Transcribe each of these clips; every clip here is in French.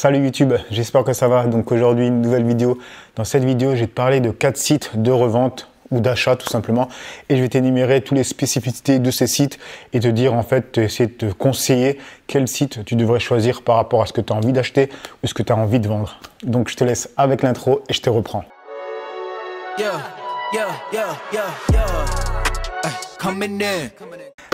Salut YouTube, j'espère que ça va. Donc aujourd'hui, une nouvelle vidéo. Dans cette vidéo, je vais te parler de quatre sites de revente ou d'achat tout simplement et je vais t'énumérer toutes les spécificités de ces sites et te dire en fait, essayer de te conseiller quel site tu devrais choisir par rapport à ce que tu as envie d'acheter ou ce que tu as envie de vendre. Donc je te laisse avec l'intro et je te reprends.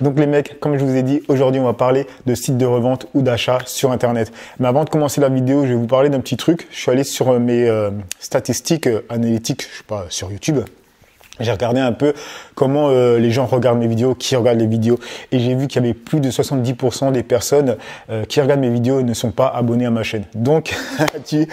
Donc les mecs, comme je vous ai dit, aujourd'hui on va parler de sites de revente ou d'achat sur internet. Mais avant de commencer la vidéo, je vais vous parler d'un petit truc. Je suis allé sur euh, mes euh, statistiques euh, analytiques, je sais pas, sur YouTube. J'ai regardé un peu comment euh, les gens regardent mes vidéos, qui regardent les vidéos. Et j'ai vu qu'il y avait plus de 70% des personnes euh, qui regardent mes vidéos ne sont pas abonnées à ma chaîne. Donc, tu,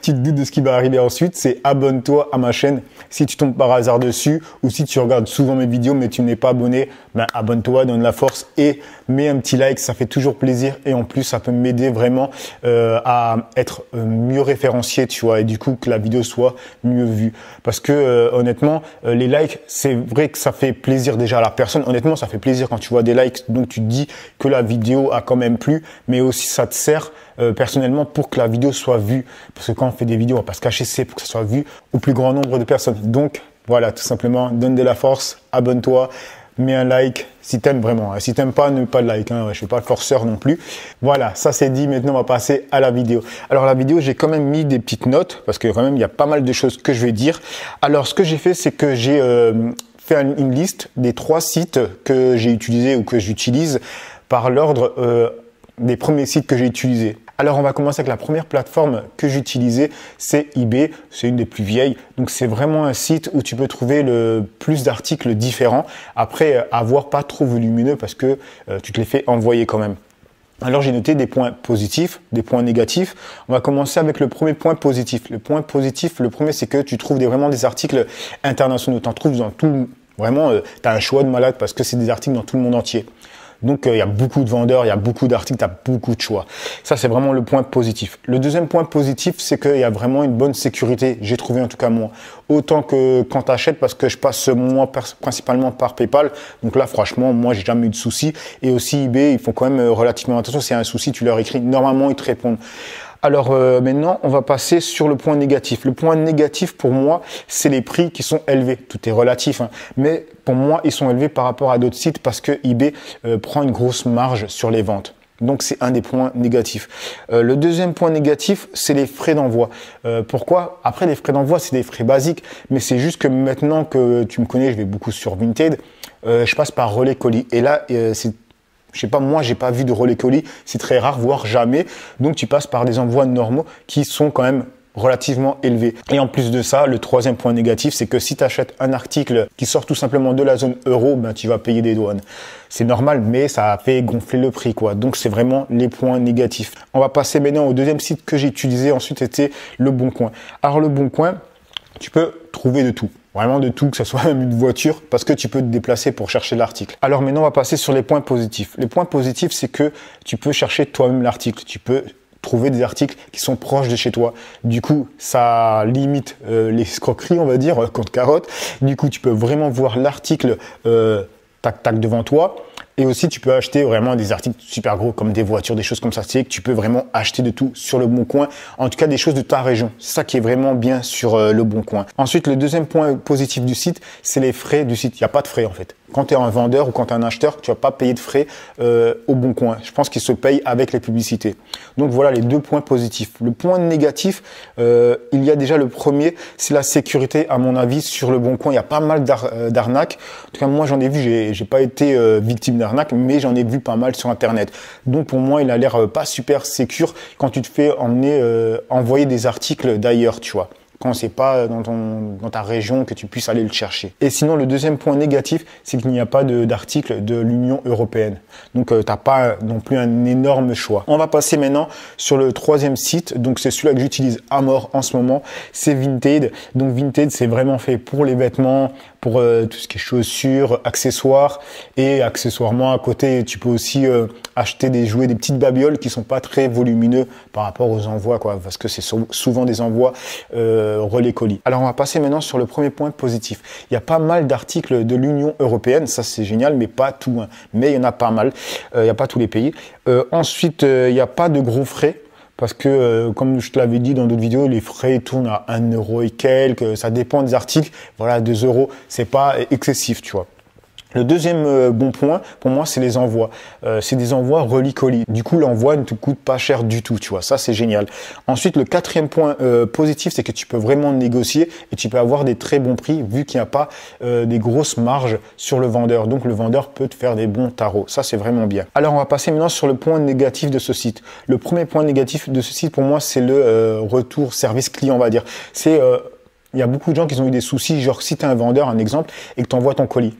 te doutes de ce qui va arriver ensuite, c'est abonne-toi à ma chaîne. Si tu tombes par hasard dessus ou si tu regardes souvent mes vidéos mais tu n'es pas abonné, ben, abonne-toi, donne la force et mets un petit like, ça fait toujours plaisir. Et en plus, ça peut m'aider vraiment euh, à être mieux référencié, tu vois, et du coup que la vidéo soit mieux vue. Parce que honnêtement, les c'est vrai que ça fait plaisir déjà à la personne. Honnêtement, ça fait plaisir quand tu vois des likes, donc tu dis que la vidéo a quand même plu, mais aussi ça te sert euh, personnellement pour que la vidéo soit vue. Parce que quand on fait des vidéos, on va pas se cacher, c'est pour que ça soit vu au plus grand nombre de personnes. Donc voilà, tout simplement, donne de la force, abonne-toi mets un like si t'aimes vraiment. Hein. Si t'aimes pas, ne pas de like. Je hein. Je suis pas forceur non plus. Voilà, ça c'est dit. Maintenant, on va passer à la vidéo. Alors la vidéo, j'ai quand même mis des petites notes parce que quand même, il y a pas mal de choses que je vais dire. Alors ce que j'ai fait, c'est que j'ai euh, fait une, liste des trois sites que j'ai utilisés ou que j'utilise par l'ordre euh, des premiers sites que j'ai utilisés. Alors on va commencer avec la première plateforme que j'utilisais, c'est eBay, c'est une des plus vieilles. Donc c'est vraiment un site où tu peux trouver le plus d'articles différents. Après, euh, avoir pas trop volumineux parce que euh, tu te les fais envoyer quand même. Alors j'ai noté des points positifs, des points négatifs. On va commencer avec le premier point positif. Le point positif, le premier, c'est que tu trouves vraiment des articles internationaux. Tu en trouves dans tout, vraiment, euh, tu as un choix de malade parce que c'est des articles dans tout le monde entier. Donc euh, il y a beaucoup de vendeurs, il y a beaucoup d'articles, tu as beaucoup de choix. Ça, c'est vraiment le point positif. Le deuxième point positif, c'est qu'il y a vraiment une bonne sécurité. J'ai trouvé en tout cas moi. Autant que quand tu achètes, parce que je passe ce mois principalement par PayPal. Donc là, franchement, moi, j'ai jamais eu de soucis. Et aussi eBay, ils font quand même euh, relativement attention. y a un souci, tu leur écris. Normalement, ils te répondent. Alors euh, maintenant, on va passer sur le point négatif. Le point négatif pour moi, c'est les prix qui sont élevés. Tout est relatif, hein. mais pour moi, ils sont élevés par rapport à d'autres sites parce que eBay euh, prend une grosse marge sur les ventes. Donc c'est un des points négatifs. Euh, le deuxième point négatif, c'est les frais d'envoi. pourquoi Après les frais d'envoi, c'est des frais basiques, mais c'est juste que maintenant que tu me connais, je vais beaucoup sur Vinted, je passe par relais colis. Et là, c'est je sais pas, moi, j'ai pas vu de relais colis. C'est très rare, voire jamais. Donc, tu passes par des envois normaux qui sont quand même relativement élevés. Et en plus de ça, le troisième point négatif, c'est que si tu achètes un article qui sort tout simplement de la zone euro, ben, tu vas payer des douanes. C'est normal, mais ça a fait gonfler le prix, quoi. Donc, c'est vraiment les points négatifs. On va passer maintenant au deuxième site que j'ai utilisé. Ensuite, c'était Le Bon Coin. Alors, Le Bon Coin, tu peux trouver de tout. Vraiment de tout, que ce soit même une voiture, parce que tu peux te déplacer pour chercher l'article. Alors maintenant, on va passer sur les points positifs. Les points positifs, c'est que tu peux chercher toi-même l'article. Tu peux trouver des articles qui sont proches de chez toi. Du coup, ça limite euh, les escroqueries, on va dire, euh, contre carotte. Du coup, tu peux vraiment voir l'article euh, tac tac devant toi et aussi, tu peux acheter vraiment des articles super gros comme des voitures, des choses comme ça. C'est que tu peux vraiment acheter de tout sur le bon coin. En tout cas, des choses de ta région. C'est ça qui est vraiment bien sur euh, le bon coin. Ensuite, le deuxième point positif du site, c'est les frais du site. Il n'y a pas de frais en fait quand tu es un vendeur ou quand tu es un acheteur, tu vas pas payer de frais euh, au bon coin. Je pense qu'il se paye avec les publicités. Donc voilà les deux points positifs. Le point négatif, euh, il y a déjà le premier, c'est la sécurité à mon avis sur le bon coin. Il y a pas mal euh, d'arnaques. En tout cas moi j'en ai vu, j'ai pas été victime d'arnaques, mais j'en ai vu pas mal sur internet. Donc pour moi il a l'air pas super sécur quand tu te fais emmener, envoyer des articles d'ailleurs, tu vois c'est pas euh, dans, dans ta région que tu puisses aller le chercher. Et sinon, le deuxième point négatif, c'est qu'il n'y a pas d'article de, l'Union européenne. Donc, tu euh, t'as pas non plus un énorme choix. On va passer maintenant sur le troisième site. Donc, c'est celui-là que j'utilise à mort en ce moment. C'est Vinted. Donc, vintage c'est vraiment fait pour les vêtements, pour euh, tout ce qui est chaussures, accessoires. Et accessoirement, à côté, tu peux aussi acheter des jouets, des petites babioles qui sont pas très volumineux par rapport aux envois, quoi. Parce que c'est souvent des envois, euh, relais colis. Alors on va passer maintenant sur le premier point positif. Il y a pas mal d'articles de l'Union européenne, ça c'est génial, mais pas tout. Hein. Mais il y en a pas mal, euh, il n'y a pas tous les pays. Euh, ensuite, il n'y a pas de gros frais parce que comme je te l'avais dit dans d'autres vidéos, les frais tournent à 1 euro et quelques, ça dépend des articles, voilà 2 euros, c'est pas excessif, tu vois. Le deuxième euh, bon point, pour moi, c'est les envois. Euh, c'est des envois relis-colis. Du coup, l'envoi ne te coûte pas cher du tout, tu vois. Ça, c'est génial. Ensuite, le quatrième point euh, positif, c'est que tu peux vraiment négocier et tu peux avoir des très bons prix vu qu'il n'y a pas des grosses marges sur le vendeur. Donc, le vendeur peut te faire des bons tarots. Ça, c'est vraiment bien. Alors, on va passer maintenant sur le point négatif de ce site. Le premier point négatif de ce site, pour moi, c'est le retour service client, on va dire. C'est... il y a beaucoup de gens qui ont eu des soucis, genre si tu es un vendeur, un exemple, et que tu envoies ton colis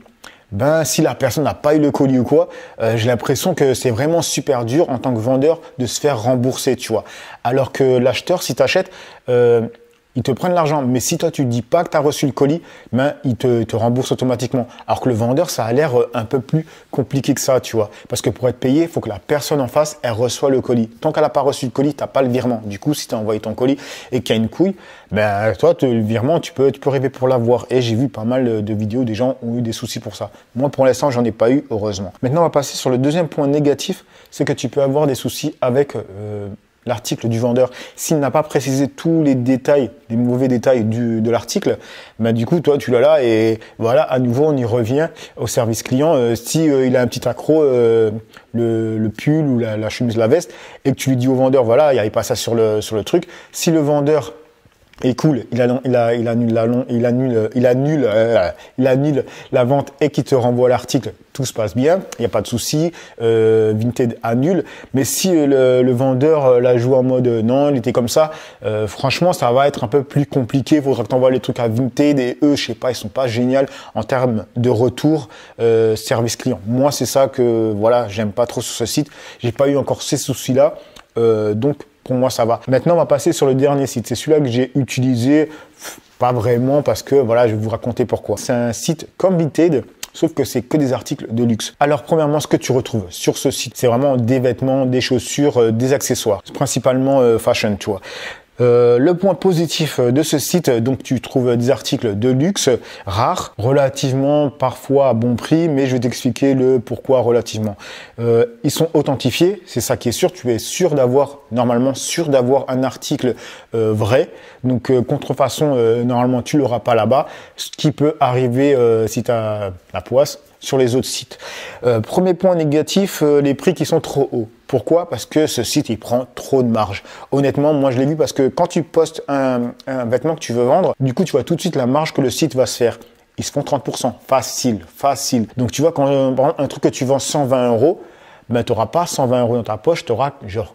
ben si la personne n'a pas eu le colis ou quoi, euh, j'ai l'impression que c'est vraiment super dur en tant que vendeur de se faire rembourser, tu vois. Alors que l'acheteur, si t'achètes euh, ils te prennent l'argent. Mais si toi, tu dis pas que tu as reçu le colis, ben, ils te, rembourse remboursent automatiquement. Alors que le vendeur, ça a l'air euh, un peu plus compliqué que ça, tu vois. Parce que pour être payé, il faut que la personne en face, elle reçoit le colis. Tant qu'elle n'a pas reçu le colis, tu n'as pas le virement. Du coup, si tu as envoyé ton colis et qu'il y a une couille, ben, toi, le virement, tu peux, tu peux rêver pour l'avoir. Et j'ai vu pas mal de vidéos des gens ont eu des soucis pour ça. Moi, pour l'instant, j'en ai pas eu, heureusement. Maintenant, on va passer sur le deuxième point négatif, c'est que tu peux avoir des soucis avec euh, l'article du vendeur, s'il n'a pas précisé tous les détails, les mauvais détails du, de l'article, ben du coup toi tu l'as là et voilà à nouveau on y revient au service client. Euh, si euh, il a un petit accro, euh, le, le, pull ou la, la, chemise, la veste, et que tu lui dis au vendeur voilà il n'y avait pas ça sur le sur le truc, si le vendeur et cool, il, annule, il, a, il annule, la, il annule, euh, il euh, la vente et qui te renvoie l'article. Tout se passe bien, il n'y a pas de souci. Euh, Vinted annule, mais si le, vendeur euh, la joue en mode non, il était comme ça, franchement, ça va être un peu plus compliqué. Faudra que envoies les trucs à Vinted et eux, je sais pas, ils sont pas géniaux en termes de retour service client. Moi, c'est ça que voilà, j'aime pas trop sur ce site. J'ai pas eu encore ces soucis là, donc pour moi ça va. Maintenant on va passer sur le dernier site, c'est celui-là que j'ai utilisé, pas vraiment parce que voilà je vais vous raconter pourquoi. C'est un site Vitaid, sauf que c'est que des articles de luxe. Alors premièrement, ce que tu retrouves sur ce site, c'est vraiment des vêtements, des chaussures, euh, des accessoires, principalement euh, fashion, tu vois. Euh, le point positif euh, de ce site, euh, donc tu trouves des articles de luxe rares, relativement parfois à bon prix, mais je vais t'expliquer le pourquoi relativement. ils sont authentifiés, c'est ça qui est sûr. Tu es sûr d'avoir normalement sûr d'avoir un article vrai. Donc contrefaçon, normalement tu l'auras pas là-bas. Ce qui peut arriver si tu as la poisse sur les autres sites. Euh, premier point négatif, euh, les prix qui sont trop hauts. Pourquoi Parce que ce site, il prend trop de marge. Honnêtement, moi, je l'ai vu parce que quand tu postes un, vêtement que tu veux vendre, du coup, tu vois tout de suite la marge que le site va se faire ils se font 30%. Facile, facile. Donc tu vois, quand euh, un truc que tu vends 120 euros, ben, tu n'auras pas 120 euros dans ta poche, tu auras genre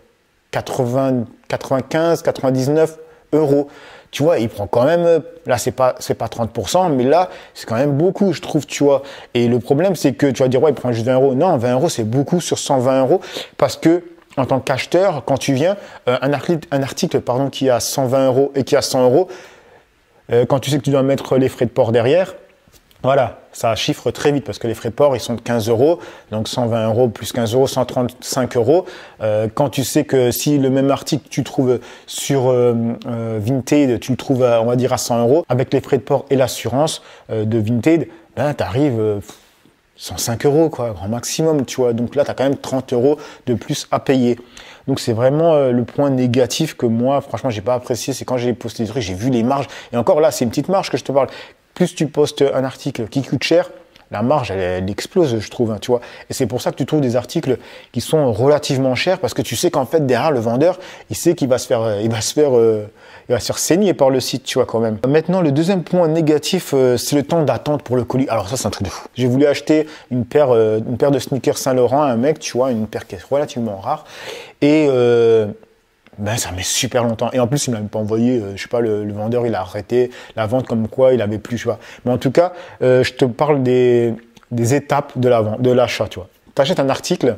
95, 99 euros tu vois, il prend quand même, euh, là, c'est pas, c'est pas 30%, mais là, c'est quand même beaucoup, je trouve, tu vois. Et le problème, c'est que tu vas dire, ouais, il prend juste 20 euros. Non, 20 euros, c'est beaucoup sur 120 euros parce que, en tant qu'acheteur, quand tu viens, euh, un, article, un article pardon, qui a 120 euros et qui a 100 euros, euh, quand tu sais que tu dois mettre les frais de port derrière, voilà, ça chiffre très vite parce que les frais de port, ils sont de 15 euros, donc 120 euros plus 15 euros, 135 euros. Euh, quand tu sais que si le même article tu trouves sur Vintage, euh, euh, Vinted, tu le trouves on va dire à 100 euros, avec les frais de port et l'assurance de Vinted, ben à 105 euros quoi, grand maximum, tu vois. Donc là, tu as quand même 30 euros de plus à payer. Donc c'est vraiment le point négatif que moi, franchement, j'ai pas apprécié. C'est quand j'ai posté les trucs, j'ai vu les marges. Et encore là, c'est une petite marge que je te parle plus tu postes un article qui coûte cher, la marge, elle, explose, je trouve, hein, tu vois. Et c'est pour ça que tu trouves des articles qui sont relativement chers, parce que tu sais qu'en fait, derrière, le vendeur, il sait qu'il va se faire, euh, il va se faire, euh, va saigner par le site, tu vois, quand même. Maintenant, le deuxième point négatif, euh, c'est le temps d'attente pour le colis. Alors ça, c'est un truc de fou. J'ai voulu acheter une paire, une paire de sneakers Saint-Laurent à un mec, tu vois, une paire qui est relativement rare. Et, ben ça met super longtemps. Et en plus, il m'a même pas envoyé, euh, je sais pas, le, vendeur, il a arrêté la vente comme quoi il avait plus, je Mais en tout cas, euh, je te parle des, des étapes de la de l'achat, tu vois. Tu achètes un article,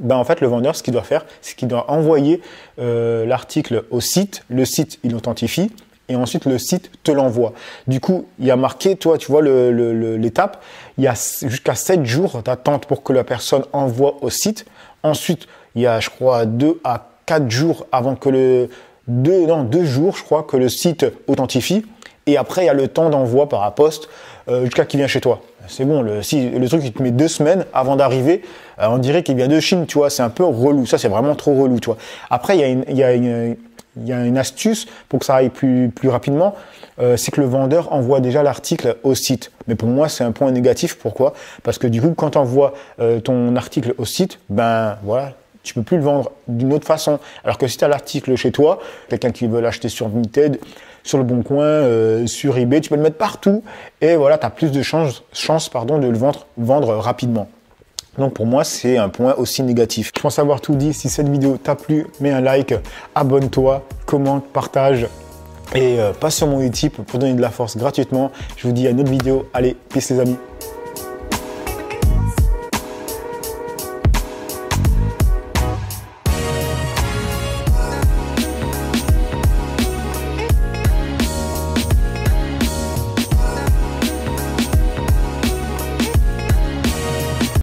ben en fait, le vendeur, ce qu'il doit faire, c'est qu'il doit envoyer euh, l'article au site. Le site, il l'authentifie. Et ensuite, le site te l'envoie. Du coup, il y a marqué, toi, tu vois, l'étape, le, l'étape il y a jusqu'à 7 jours d'attente pour que la personne envoie au site. Ensuite, il y a, je crois, 2 à 4 jours avant que le... Deux, non, deux jours, je crois, que le site authentifie. Et après, il y a le temps d'envoi par la poste euh, jusqu'à qu'il vient chez toi. C'est bon, le, si, le truc, il te met deux semaines avant d'arriver. Euh, on dirait qu'il vient de Chine, tu vois. C'est un peu relou. Ça, c'est vraiment trop relou, tu vois. Après, il y a une, y une, astuce pour que ça aille plus, plus rapidement, euh, c'est que le vendeur envoie déjà l'article au site. Mais pour moi, c'est un point négatif. Pourquoi Parce que du coup, quand tu envoies euh, ton article au site, ben voilà, tu peux plus le vendre d'une autre façon. Alors que si tu as l'article chez toi, quelqu'un qui veut l'acheter sur Vinted, sur le Bon Coin, euh, sur eBay, tu peux le mettre partout et voilà, tu as plus de chances pardon, de le vendre, rapidement. Donc pour moi, c'est un point aussi négatif. Je pense avoir tout dit. Si cette vidéo t'a plu, mets un like, abonne-toi, commente, partage et euh, passe sur mon Utip pour donner de la force gratuitement. Je vous dis à une autre vidéo. Allez, peace les amis.